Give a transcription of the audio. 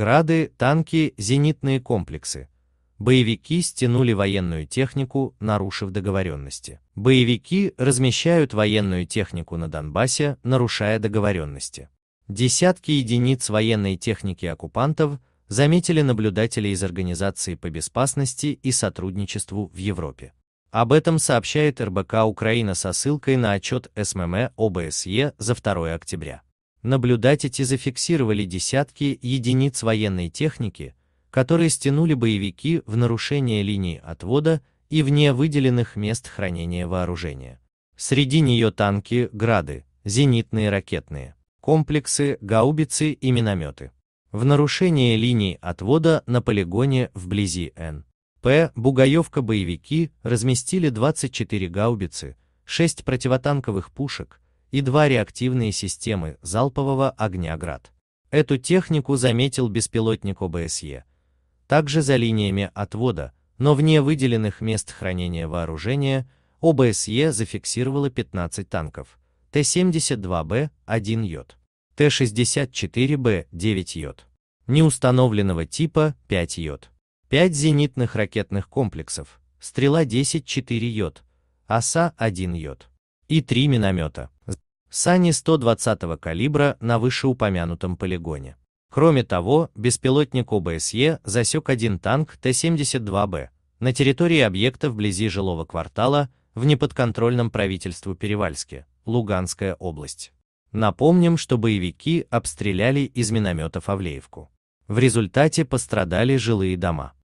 грады, танки, зенитные комплексы. Боевики стянули военную технику, нарушив договоренности. Боевики размещают военную технику на Донбассе, нарушая договоренности. Десятки единиц военной техники оккупантов заметили наблюдатели из Организации по безопасности и сотрудничеству в Европе. Об этом сообщает РБК Украина со ссылкой на отчет СММ ОБСЕ за 2 октября. Наблюдатели зафиксировали десятки единиц военной техники, которые стянули боевики в нарушение линии отвода и вне выделенных мест хранения вооружения. Среди нее танки, грады, зенитные ракетные комплексы, гаубицы и минометы. В нарушение линий отвода на полигоне вблизи Н.П. Бугаевка боевики разместили 24 гаубицы, 6 противотанковых пушек, и два реактивные системы залпового огня «Град». Эту технику заметил беспилотник ОБСЕ, также за линиями отвода, но вне выделенных мест хранения вооружения ОБСЕ зафиксировала 15 танков Т-72Б 1 йод, Т-64Б 9 йод, неустановленного типа 5 йод, 5 зенитных ракетных комплексов, стрела 10-4 йод, оса 1 йод и три миномета. Сани 120 калибра на вышеупомянутом полигоне. Кроме того, беспилотник ОБСЕ засек один танк Т-72Б на территории объекта вблизи жилого квартала в неподконтрольном правительству Перевальске, Луганская область. Напомним, что боевики обстреляли из минометов Авлеевку. В результате пострадали жилые дома.